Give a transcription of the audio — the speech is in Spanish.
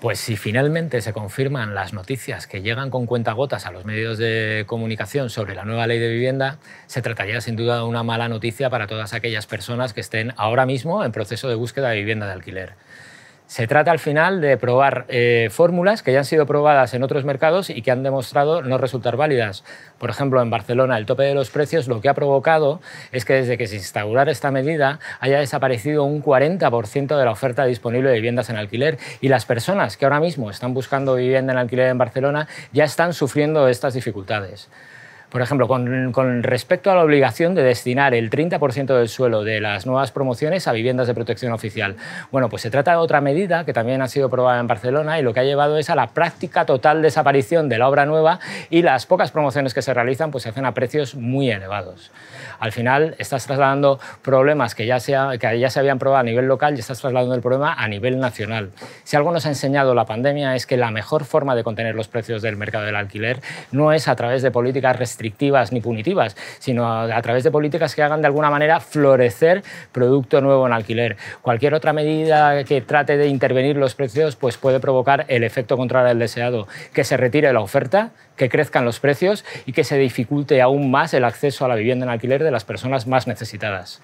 Pues si finalmente se confirman las noticias que llegan con cuentagotas a los medios de comunicación sobre la nueva ley de vivienda, se trataría sin duda de una mala noticia para todas aquellas personas que estén ahora mismo en proceso de búsqueda de vivienda de alquiler. Se trata al final de probar eh, fórmulas que ya han sido probadas en otros mercados y que han demostrado no resultar válidas. Por ejemplo, en Barcelona el tope de los precios lo que ha provocado es que desde que se instaurara esta medida haya desaparecido un 40% de la oferta disponible de viviendas en alquiler y las personas que ahora mismo están buscando vivienda en alquiler en Barcelona ya están sufriendo estas dificultades. Por ejemplo, con, respecto a la obligación de destinar el 30% del suelo de las nuevas promociones a viviendas de protección oficial. Bueno, pues se trata de otra medida que también ha sido probada en Barcelona y lo que ha llevado es a la práctica total desaparición de la obra nueva y las pocas promociones que se realizan pues se hacen a precios muy elevados. Al final estás trasladando problemas que ya, que ya se habían probado a nivel local y estás trasladando el problema a nivel nacional. Si algo nos ha enseñado la pandemia es que la mejor forma de contener los precios del mercado del alquiler no es a través de políticas restrictivas restrictivas ni punitivas, sino a través de políticas que hagan de alguna manera florecer producto nuevo en alquiler. Cualquier otra medida que trate de intervenir los precios pues puede provocar el efecto contrario al deseado, que se retire la oferta, que crezcan los precios y que se dificulte aún más el acceso a la vivienda en alquiler de las personas más necesitadas.